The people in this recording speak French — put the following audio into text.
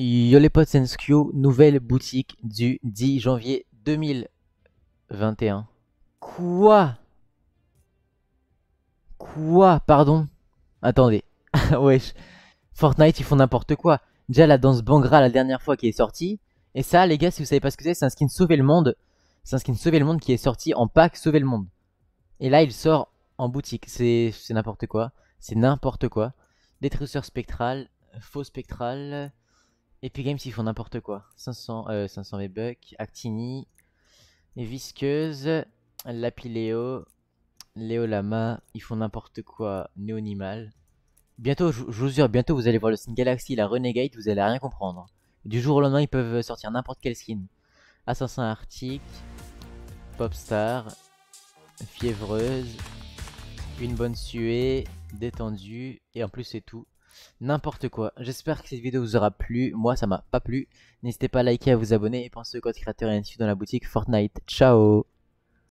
Yo les potes nouvelle boutique du 10 janvier 2021. Quoi Quoi Pardon Attendez. Wesh. Fortnite, ils font n'importe quoi. Déjà la danse Bangra la dernière fois qui est sortie. Et ça, les gars, si vous savez pas ce que c'est, c'est un skin Sauver le Monde. C'est un skin Sauver le Monde qui est sorti en pack Sauver le Monde. Et là, il sort en boutique. C'est n'importe quoi. C'est n'importe quoi. Détruceur spectral, faux spectral. Epic Games, ils font n'importe quoi. 500, 500 V-Bucks, Actini, Visqueuse, Lapileo, Léo Lama, ils font n'importe quoi, Neonimal Bientôt, je, vous jure, bientôt vous allez voir le skin Galaxy, la Renegade, vous allez rien comprendre. Du jour au lendemain, ils peuvent sortir n'importe quel skin. Assassin Arctique, Popstar, Fiévreuse, Une Bonne Suée, Détendue, et en plus c'est tout n'importe quoi. J'espère que cette vidéo vous aura plu. Moi, ça m'a pas plu. N'hésitez pas à liker, à vous abonner et pensez au code créateur et dans la boutique Fortnite. Ciao